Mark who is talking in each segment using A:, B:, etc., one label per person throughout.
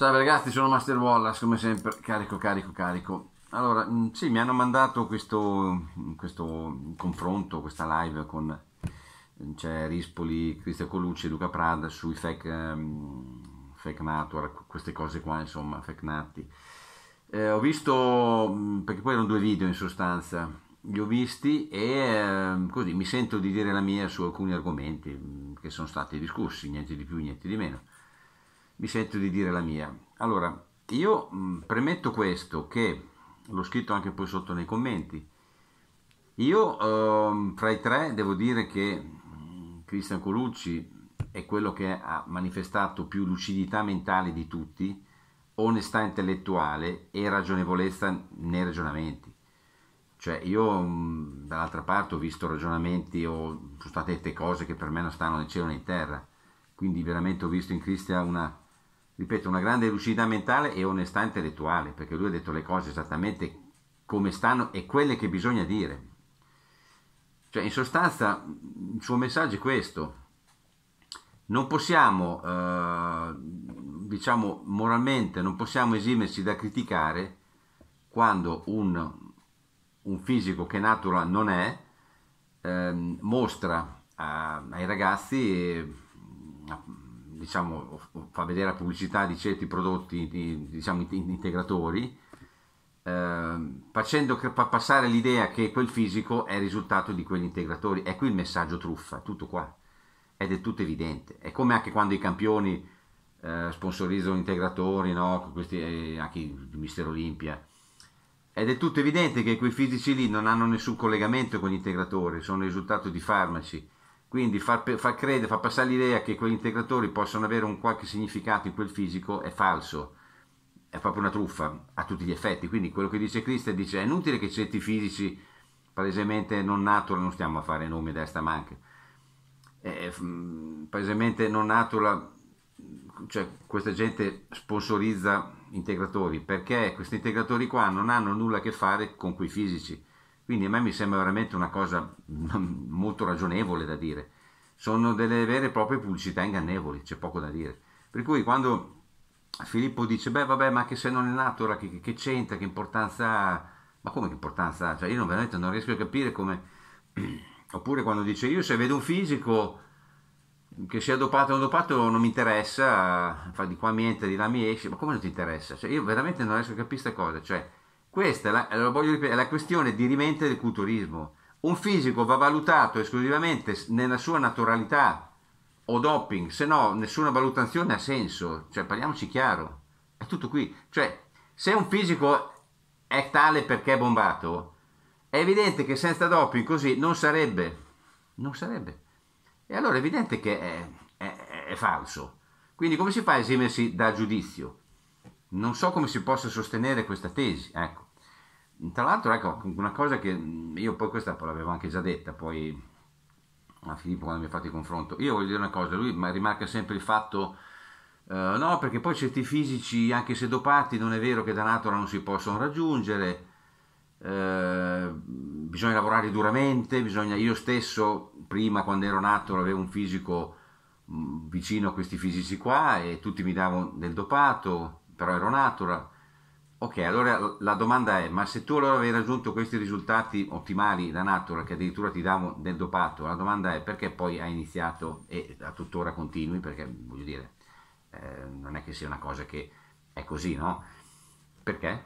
A: Salve ragazzi, sono Master Wallace, come sempre, carico, carico, carico. Allora, mm, sì, mi hanno mandato questo, questo confronto, questa live con cioè, Rispoli, Cristian Colucci e Luca Prada sui fake, um, fake natural, queste cose qua, insomma, fake nati. Eh, ho visto, perché poi erano due video in sostanza, li ho visti e eh, così mi sento di dire la mia su alcuni argomenti che sono stati discussi, niente di più, niente di meno mi sento di dire la mia. Allora, io mh, mm, premetto questo che l'ho scritto anche poi sotto nei commenti. Io ehm, fra i tre devo dire che mm, Cristian Colucci è quello che ha manifestato più lucidità mentale di tutti, onestà intellettuale e ragionevolezza nei ragionamenti. Cioè io mm, dall'altra parte ho visto ragionamenti o sono state dette cose che per me non stanno né cielo né in terra. Quindi veramente ho visto in Cristian una ripeto, una grande lucidità mentale e onestà intellettuale, perché lui ha detto le cose esattamente come stanno e quelle che bisogna dire. Cioè, in sostanza, il suo messaggio è questo. Non possiamo, eh, diciamo, moralmente, non possiamo esimerci da criticare quando un, un fisico che natura non è, ehm, eh, mostra a, ai ragazzi... Eh, diciamo, fa vedere la pubblicità di certi prodotti di, diciamo, integratori, eh, facendo passare l'idea che quel fisico è il risultato di quegli integratori. È qui il messaggio truffa, è tutto qua, ed è tutto evidente. È come anche quando i campioni eh, sponsorizzano integratori, no? Questi, eh, anche il Mistero Olimpia. Ed È tutto evidente che quei fisici lì non hanno nessun collegamento con gli integratori, sono il risultato di farmaci quindi far, far, credere, far passare l'idea che quegli integratori possano avere un qualche significato in quel fisico è falso, è proprio una truffa a tutti gli effetti. Quindi quello che dice Cristo dice è inutile che certi fisici palesemente non natural, non stiamo a fare nomi destra manca, eh, eh, palesemente non natural, cioè questa gente sponsorizza integratori perché questi integratori qua non hanno nulla a che fare con quei fisici quindi a me mi sembra veramente una cosa mm, molto ragionevole da dire. Sono delle vere e proprie pubblicità ingannevoli, c'è poco da dire. Per cui quando Filippo dice, beh vabbè, ma che se non è nato, ora che, che c'entra, che importanza ha? Ma come che importanza ha? Cioè, io non, veramente non riesco a capire come... Oppure quando dice, io se vedo un fisico che sia dopato o non dopato non mi interessa, fa di qua mi entra, di là mi esce, ma come non ti interessa? Cioè, io veramente non riesco a capire questa cosa, cioè questa è la, ripetere, è la questione dirimente del culturismo. Un fisico va valutato esclusivamente nella sua naturalità o doping, se no nessuna valutazione ha senso, cioè parliamoci chiaro, è tutto qui. Cioè, se un fisico è tale perché è bombato, è evidente che senza doping così non sarebbe. Non sarebbe. E allora è evidente che è, è, è falso. Quindi come si fa a esimersi da giudizio? non so come si possa sostenere questa tesi, ecco. Tra l'altro, ecco, una cosa che mm, io poi questa poi l'avevo anche già detta, poi a Filippo quando mi ha fatto il confronto, io voglio dire una cosa, lui rimarca sempre il fatto, eh, no, perché poi certi fisici, anche se dopati, non è vero che da natura non si possono raggiungere, eh, bisogna lavorare duramente, bisogna, io stesso prima quando ero nato avevo un fisico mm, vicino a questi fisici qua e tutti mi davano del dopato, però ero natural. Ok, allora la domanda è, ma se tu allora avevi raggiunto questi risultati ottimali da natura, che addirittura ti davo del dopato, la domanda è perché poi hai iniziato e a tuttora continui, perché voglio dire, eh, non è che sia una cosa che è così, no? Perché?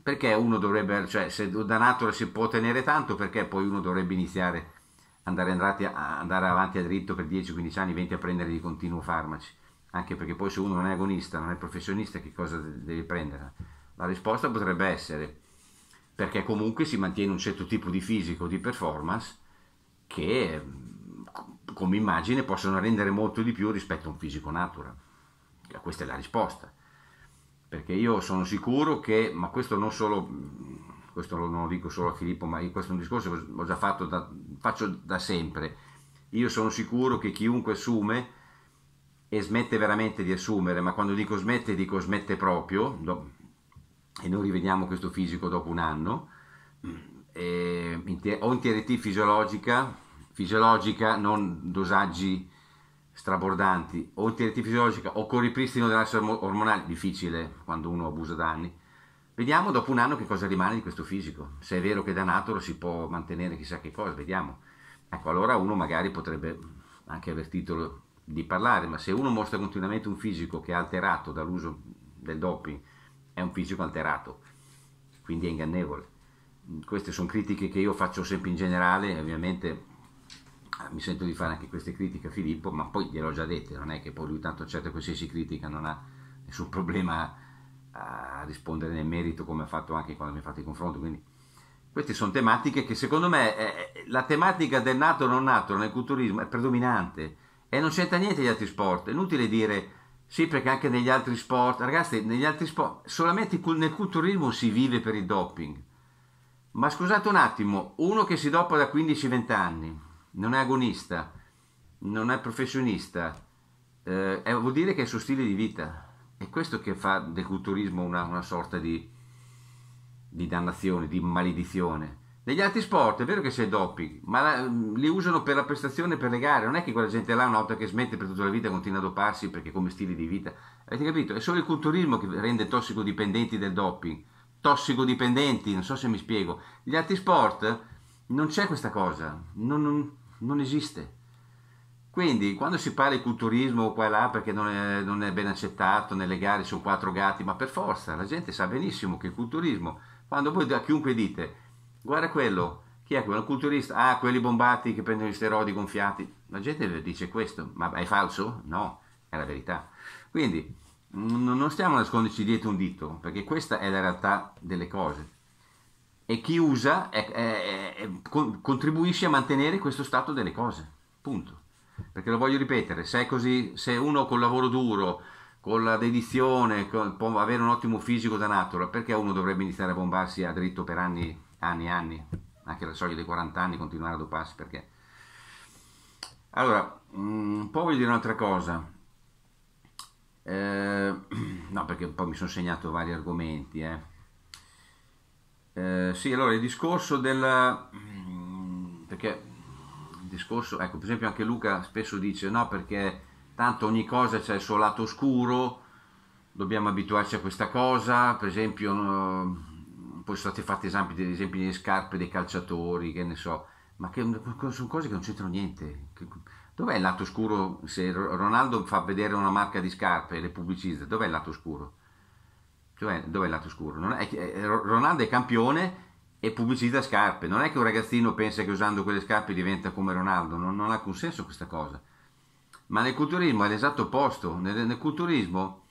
A: Perché uno dovrebbe, cioè se da natura si può tenere tanto, perché poi uno dovrebbe iniziare, andare, andare avanti a dritto per 10, 15 anni, 20 a prendere di continuo farmaci? anche perché poi se uno non è agonista, non è professionista, che cosa deve prendere? La risposta potrebbe essere perché comunque si mantiene un certo tipo di fisico, di performance che mm, come immagine possono rendere molto di più rispetto a un fisico natural. Questa è la risposta. Perché io sono sicuro che, ma questo non solo, mm, questo non lo dico solo a Filippo, ma questo è un discorso che ho già fatto da, faccio da sempre. Io sono sicuro che chiunque assume e smette veramente di assumere, ma quando dico smette dico smette proprio e noi rivediamo questo fisico dopo un anno e, o intierità fisiologica, fisiologica non dosaggi strabordanti o in TRT fisiologica o con ripristino dell'asse ormonale, difficile quando uno abusa da anni. Vediamo dopo un anno che cosa rimane di questo fisico. Se è vero che da nato lo si può mantenere chissà che cosa, vediamo. Ecco, allora uno magari potrebbe, anche aver titolo di parlare, ma se uno mostra continuamente un fisico che è alterato dall'uso del doping, è un fisico alterato, quindi è ingannevole. Queste sono critiche che io faccio sempre in generale, ovviamente ah, mi sento di fare anche queste critiche a Filippo, ma poi gliel'ho già dette, non è che poi lui tanto certo qualsiasi critica non ha nessun problema a rispondere nel merito come ha fatto anche quando mi ha fatto il confronto, quindi queste sono tematiche che secondo me eh, eh, la tematica del nato o non nato nel culturismo è predominante, e non c'entra niente gli altri sport. È inutile dire sì, perché anche negli altri sport, ragazzi, negli altri sport, solamente nel culturismo si vive per il doping. Ma scusate un attimo, uno che si doppa da 15-20 anni, non è agonista, non è professionista, eh, vuol dire che è il suo stile di vita. È questo che fa del culturismo una, una sorta di, di dannazione, di maledizione. Negli altri sport è vero che c'è doping, ma la, li usano per la prestazione, per le gare. Non è che quella gente là una volta che smette per tutta la vita continua a doparsi perché come stile di vita. Avete capito? È solo il culturismo che rende tossicodipendenti del doping. Tossicodipendenti, non so se mi spiego. Negli altri sport non c'è questa cosa, non, non, non esiste. Quindi quando si parla di culturismo qua e là perché non è, non è, ben accettato, nelle gare sono quattro gatti, ma per forza, la gente sa benissimo che il culturismo, quando voi a chiunque dite guarda quello, chi è quello? culturista, ah, quelli bombati che prendono gli steroidi gonfiati. La gente dice questo, ma è falso? No, è la verità. Quindi non stiamo a nasconderci dietro un dito, perché questa è la realtà delle cose. E chi usa è, è, è, contribuisce a mantenere questo stato delle cose, punto. Perché lo voglio ripetere, se, è così, se uno col lavoro duro, con la dedizione, con, può avere un ottimo fisico da natura, perché uno dovrebbe iniziare a bombarsi a dritto per anni anni e anni, anche la soglia dei 40 anni continuare a doparsi perché... Allora, mm, un po' voglio dire un'altra cosa, eh, no perché poi mi sono segnato vari argomenti, eh. eh sì, allora il discorso del... Mm, perché il discorso, ecco, per esempio anche Luca spesso dice no perché tanto ogni cosa c'è il suo lato oscuro, dobbiamo abituarci a questa cosa, per esempio poi sono stati fatti esempi, esempi delle scarpe dei calciatori, che ne so, ma che sono cose che non c'entrano niente. Dov'è il lato scuro? Se Ronaldo fa vedere una marca di scarpe e le pubblicizza, dov'è il lato scuro? Cioè, dov'è il lato scuro? È, è, eh, Ronaldo è campione e pubblicizza scarpe. Non è che un ragazzino pensa che usando quelle scarpe diventa come Ronaldo, non, non ha alcun senso questa cosa. Ma nel culturismo è l'esatto opposto. nel, nel culturismo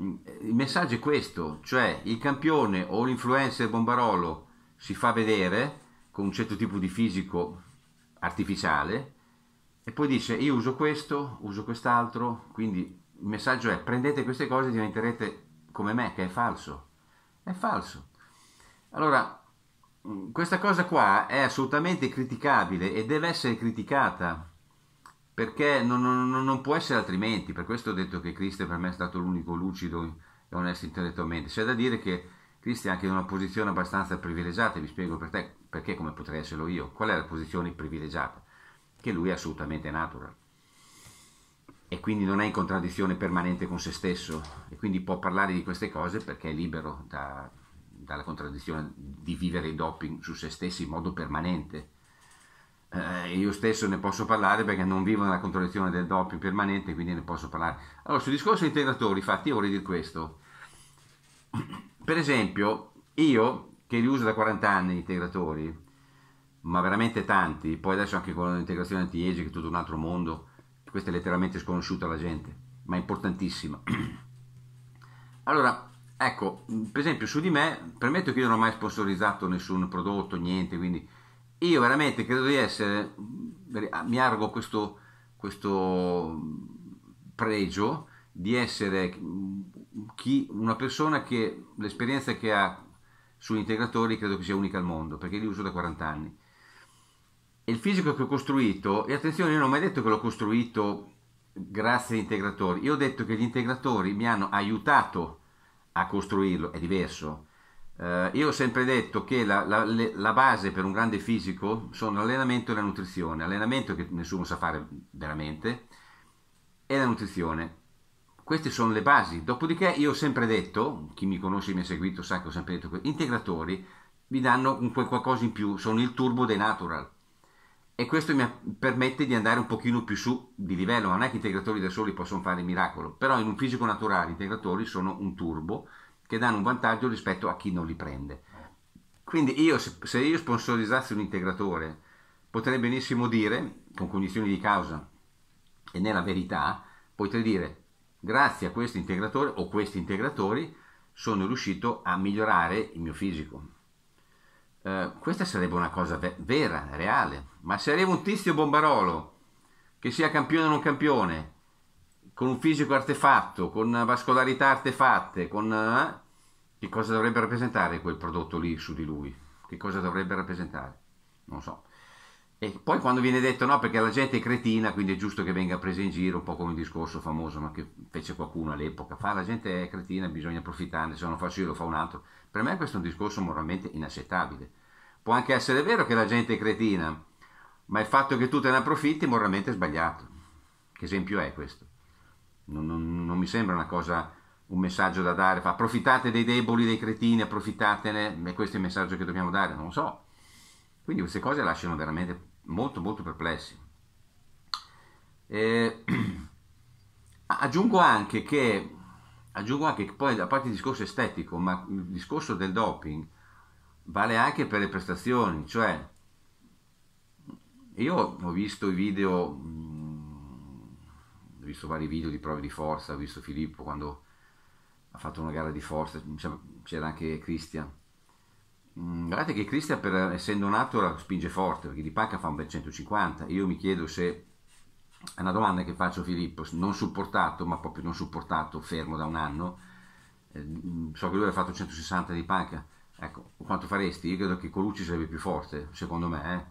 A: Mm, il messaggio è questo, cioè il campione o l'influencer Bombarolo si fa vedere con un certo tipo di fisico artificiale e poi dice io uso questo, uso quest'altro, quindi il messaggio è prendete queste cose e diventerete come me, che è falso, è falso. Allora, mm, questa cosa qua è assolutamente criticabile e deve essere criticata perché non, non, non, può essere altrimenti, per questo ho detto che Cristo per me è stato l'unico lucido e onesto intellettualmente, c'è da dire che Cristo è anche in una posizione abbastanza privilegiata, e vi spiego per te, perché come potrei esserlo io, qual è la posizione privilegiata? Che lui è assolutamente natural e quindi non è in contraddizione permanente con se stesso e quindi può parlare di queste cose perché è libero da, dalla contraddizione di vivere i doping su se stessi in modo permanente eh, io stesso ne posso parlare perché non vivo nella contraddizione del doppio permanente, quindi ne posso parlare. Allora, sul discorso integratori, infatti, io vorrei dire questo. Per esempio, io che li uso da 40 anni gli integratori, ma veramente tanti, poi adesso anche con l'integrazione anti-age che è tutto un altro mondo, questa è letteralmente sconosciuta alla gente, ma è importantissima. Allora, ecco, per esempio su di me, permetto che io non ho mai sponsorizzato nessun prodotto, niente, quindi io veramente credo di essere, ah, mi argo questo, questo pregio di essere chi, una persona che l'esperienza che ha sugli integratori credo che sia unica al mondo, perché li uso da 40 anni. E il fisico che ho costruito, e attenzione, io non ho mai detto che l'ho costruito grazie agli integratori, io ho detto che gli integratori mi hanno aiutato a costruirlo, è diverso eh, io ho sempre detto che la, la, la, base per un grande fisico sono l'allenamento e la nutrizione. Allenamento che nessuno sa fare veramente e la nutrizione. Queste sono le basi. Dopodiché io ho sempre detto, chi mi conosce e mi ha seguito sa che ho sempre detto che integratori vi danno un qualcosa in più, sono il turbo dei natural. E questo mi permette di andare un pochino più su di livello, non è che integratori da soli possono fare il miracolo, però in un fisico naturale integratori sono un turbo che danno un vantaggio rispetto a chi non li prende. Quindi io, se io sponsorizzassi un integratore, potrei benissimo dire, con cognizione di causa e nella verità, potrei dire, grazie a questo integratore o questi integratori, sono riuscito a migliorare il mio fisico. Eh, questa sarebbe una cosa ve- vera, reale, ma se arriva un tizio bombarolo, che sia campione o non campione, con un fisico artefatto, con vascolarità artefatte, con... Eh, che cosa dovrebbe rappresentare quel prodotto lì su di lui? Che cosa dovrebbe rappresentare? Non so. E poi quando viene detto no perché la gente è cretina, quindi è giusto che venga presa in giro, un po' come il discorso famoso ma che fece qualcuno all'epoca, fa la gente è cretina, bisogna approfittarne, se non lo faccio io lo fa un altro. Per me questo è un discorso moralmente inaccettabile. Può anche essere vero che la gente è cretina, ma il fatto che tu te ne approfitti è moralmente sbagliato. Che esempio è questo? Non, non, non mi sembra una cosa un messaggio da dare, fa, approfittate dei deboli, dei cretini, approfittatene, e questo è il messaggio che dobbiamo dare, non lo so. Quindi queste cose lasciano veramente molto molto perplessi. Eh, aggiungo, anche che, aggiungo anche che poi a parte il discorso estetico, ma il discorso del doping vale anche per le prestazioni, cioè io ho visto i video, mm, ho visto vari video di prove di forza, ho visto Filippo quando ha fatto una gara di forza, c'era anche Cristian. Mm, guardate che Cristian, per, essendo nato, la spinge forte, perché di pacca fa un bel 150. Io mi chiedo se è una domanda che faccio a Filippo, non supportato, ma proprio non supportato, fermo da un anno, eh, mm, so che lui ha fatto 160 di pacca, ecco, quanto faresti? Io credo che Colucci sarebbe più forte, secondo me.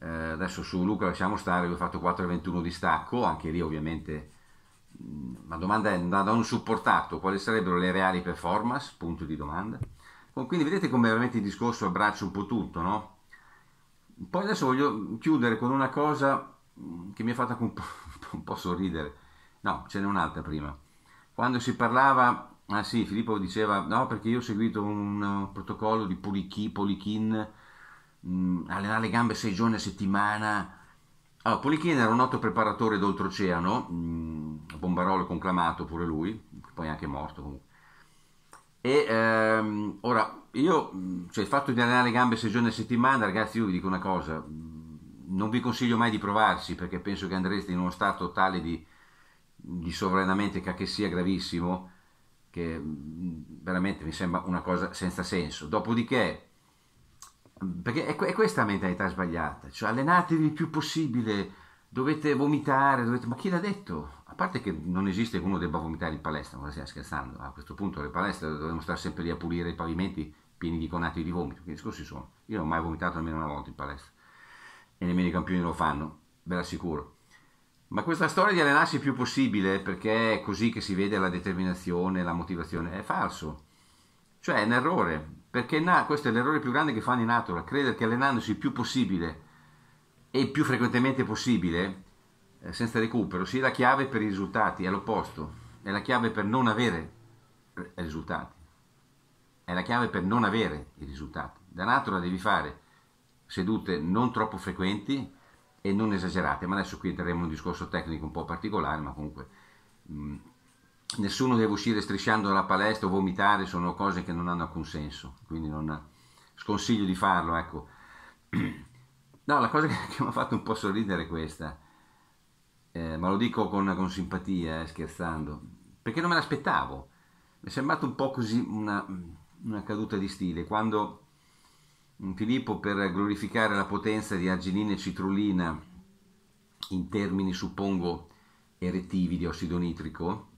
A: Eh, eh adesso su Luca lasciamo stare, lui ha fatto 4,21 di stacco, anche lì ovviamente la domanda è da un supportato, quali sarebbero le reali performance? Punto di domanda. Quindi vedete come veramente il discorso abbraccia un po' tutto, no? Poi adesso voglio chiudere con una cosa mm, che mi ha fatto un po', un po sorridere. No, ce n'è un'altra prima. Quando si parlava, ah sì, Filippo diceva, no, perché io ho seguito un protocollo di polichi, polichin, mm, allenare le gambe sei giorni a settimana, Ah, Polichina era un noto preparatore d'oltreoceano, mm, Bombarolo conclamato pure lui, poi anche morto comunque. E ehm, ora io, mm, cioè il fatto di allenare le gambe sei giorni a settimana, ragazzi, io vi dico una cosa, mm, non vi consiglio mai di provarsi perché penso che andreste in uno stato tale di, di sovranamente che sia gravissimo che veramente mi sembra una cosa senza senso. Dopodiché perché è, è questa la mentalità sbagliata, cioè allenatevi il più possibile, dovete vomitare, dovete... ma chi l'ha detto? A parte che non esiste che uno debba vomitare in palestra, ma stiamo scherzando, a questo punto le palestre dovremmo stare sempre lì a pulire i pavimenti pieni di conati di vomito, che discorsi sono? Io non ho mai vomitato almeno una volta in palestra e nemmeno i campioni lo fanno, ve l'assicuro. Ma questa storia di allenarsi il più possibile perché è così che si vede la determinazione, la motivazione, è falso, cioè è un errore, perché na, questo è l'errore più grande che fanno in natura, credere che allenandosi il più possibile e il più frequentemente possibile, eh, senza recupero, sia la chiave per i risultati, è l'opposto, è la chiave per non avere risultati, è la chiave per non avere i risultati. Da natura devi fare sedute non troppo frequenti e non esagerate, ma adesso qui entreremo in un discorso tecnico un po' particolare, ma comunque... Mh, nessuno deve uscire strisciando dalla palestra o vomitare, sono cose che non hanno alcun senso, quindi non sconsiglio di farlo, ecco. No, la cosa che, mi ha fatto un po' sorridere è questa, eh, ma lo dico con, con simpatia, eh, scherzando, perché non me l'aspettavo, mi è sembrato un po' così una, una caduta di stile, quando mm, Filippo per glorificare la potenza di arginina e citrullina in termini suppongo erettivi di ossido nitrico,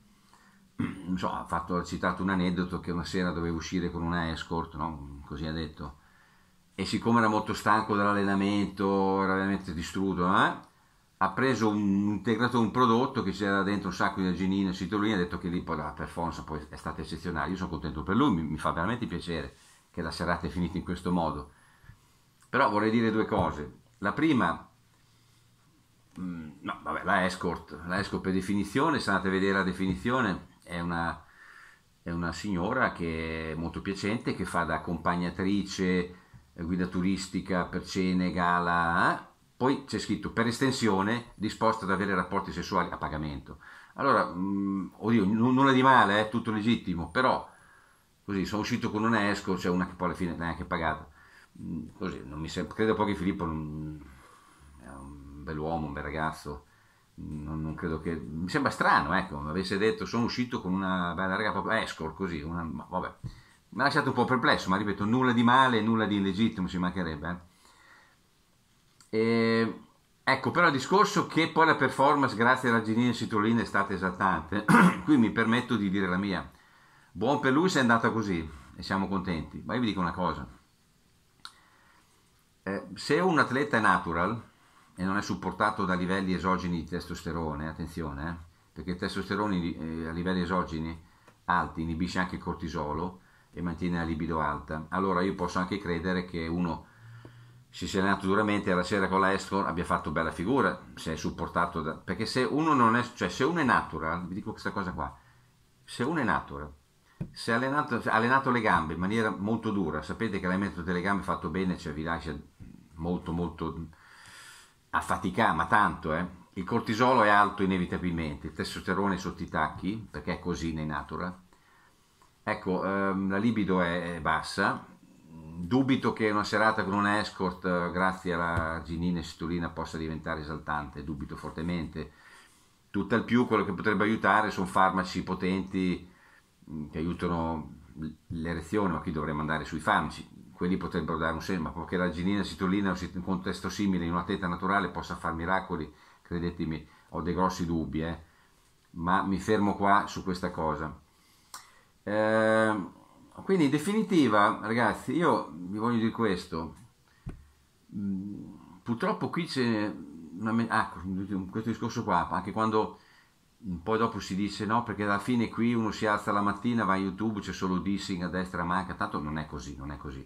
A: so, ha, fatto, ha, citato un aneddoto che una sera doveva uscire con una escort, no? così ha detto, e siccome era molto stanco dall'allenamento, era veramente distrutto, eh? ha preso un, integrato un prodotto che c'era dentro un sacco di arginina e citrulline, ha detto che lì poi la performance poi è stata eccezionale, io sono contento per lui, mi, mi fa veramente piacere che la serata è finita in questo modo. Però vorrei dire due cose. La prima mm, no, vabbè, la escort, la escort per definizione, se andate a vedere la definizione, è una, è una signora che è molto piacente, che fa da accompagnatrice, eh, guida turistica per cene, gala, eh? poi c'è scritto per estensione disposta ad avere rapporti sessuali a pagamento. Allora, mh, mm, oddio, n- nulla di male, è eh, tutto legittimo, però così sono uscito con una esco, c'è cioè una che poi alla fine è neanche pagata. Mm, così, non mi sembra, credo poi che Filippo mh, mm, è un bell'uomo, un bel ragazzo, non, non, credo che mi sembra strano ecco avesse detto sono uscito con una bella raga proprio escort eh, così una, vabbè mi ha lasciato un po' perplesso ma ripeto nulla di male nulla di illegittimo ci mancherebbe eh. e, ecco però il discorso che poi la performance grazie alla Ginina Citolina è stata esaltante qui mi permetto di dire la mia buon per lui se è andata così e siamo contenti ma io vi dico una cosa eh, se un atleta è natural e non è supportato da livelli esogeni di testosterone, attenzione, eh? perché il testosterone eh, a livelli esogeni alti inibisce anche il cortisolo e mantiene la libido alta. Allora io posso anche credere che uno si sia allenato duramente alla sera con la Escon abbia fatto bella figura, se è supportato da... perché se uno non è, cioè se uno è natural, vi dico questa cosa qua, se uno è natural, se ha allenato, allenato, le gambe in maniera molto dura, sapete che l'allenamento delle gambe fatto bene, cioè vi lascia molto molto a fatica, ma tanto, eh. Il cortisolo è alto inevitabilmente, il testosterone è sotto i tacchi, perché è così nei natura. Ecco, ehm, la libido è, bassa. Dubito che una serata con un escort, eh, grazie alla Ginina e Situlina, possa diventare esaltante, dubito fortemente. Tutt'al più quello che potrebbe aiutare sono farmaci potenti mm, che aiutano l'erezione, ma qui dovremmo andare sui farmaci quelli potrebbero dare un segno, ma perché la ginina citolina in un contesto simile, in una teta naturale, possa far miracoli, credetemi, ho dei grossi dubbi, eh? ma mi fermo qua su questa cosa. Eh, quindi in definitiva, ragazzi, io vi voglio dire questo, mm, purtroppo qui c'è una... Ah, questo discorso qua, anche quando poi dopo si dice no perché alla fine qui uno si alza la mattina va in youtube c'è solo dissing a destra manca tanto non è così non è così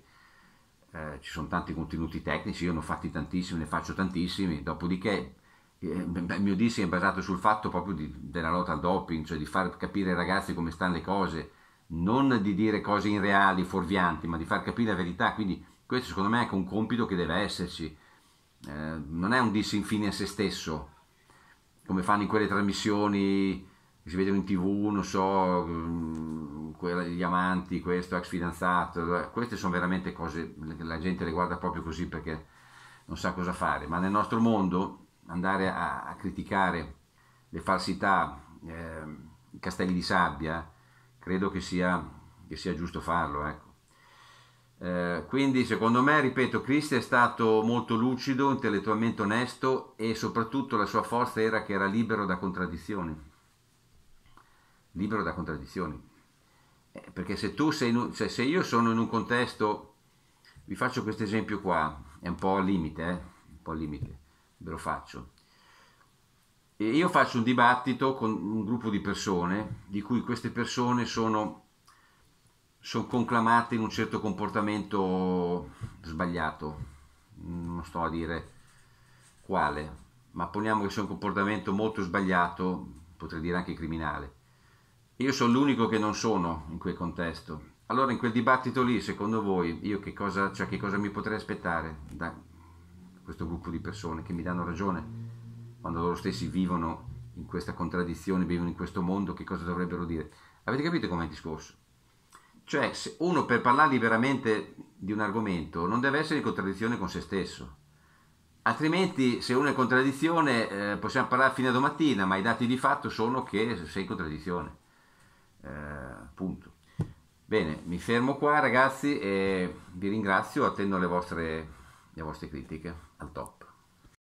A: eh, ci sono tanti contenuti tecnici, io ne ho fatti tantissimi, ne faccio tantissimi, dopodiché eh, il mio disco è basato sul fatto proprio di, della lotta al doping, cioè di far capire ai ragazzi come stanno le cose, non di dire cose irreali, fuorvianti, ma di far capire la verità, quindi questo secondo me è anche un compito che deve esserci, eh, non è un disco fine a se stesso, come fanno in quelle trasmissioni si vedono in tv, non so, gli mm, amanti, questo, ex fidanzato, eh, queste sono veramente cose che la gente le guarda proprio così perché non sa cosa fare, ma nel nostro mondo andare a, a criticare le falsità, eh, i castelli di sabbia, credo che sia, che sia giusto farlo. Ecco. Eh, quindi secondo me, ripeto, Cristo è stato molto lucido, intellettualmente onesto e soprattutto la sua forza era che era libero da contraddizioni libero da contraddizioni. Eh, perché se tu sei, un, cioè se io sono in un contesto, vi faccio questo esempio qua, è un po' al limite, eh? un po' al limite, ve lo faccio. E io faccio un dibattito con un gruppo di persone, di cui queste persone sono, sono conclamate in un certo comportamento sbagliato, non sto a dire quale, ma poniamo che sia un comportamento molto sbagliato, potrei dire anche criminale io sono l'unico che non sono in quel contesto. Allora in quel dibattito lì, secondo voi, io che cosa, cioè, che cosa mi potrei aspettare da questo gruppo di persone che mi danno ragione quando loro stessi vivono in questa contraddizione, vivono in questo mondo, che cosa dovrebbero dire? Avete capito com'è il discorso? Cioè, se uno per parlare liberamente di un argomento non deve essere in contraddizione con se stesso, altrimenti se uno è in contraddizione eh, possiamo parlare fino a domattina, ma i dati di fatto sono che sei in contraddizione. Eh, punto. Bene, mi fermo qua ragazzi e vi ringrazio, attendo le vostre, le vostre critiche al top.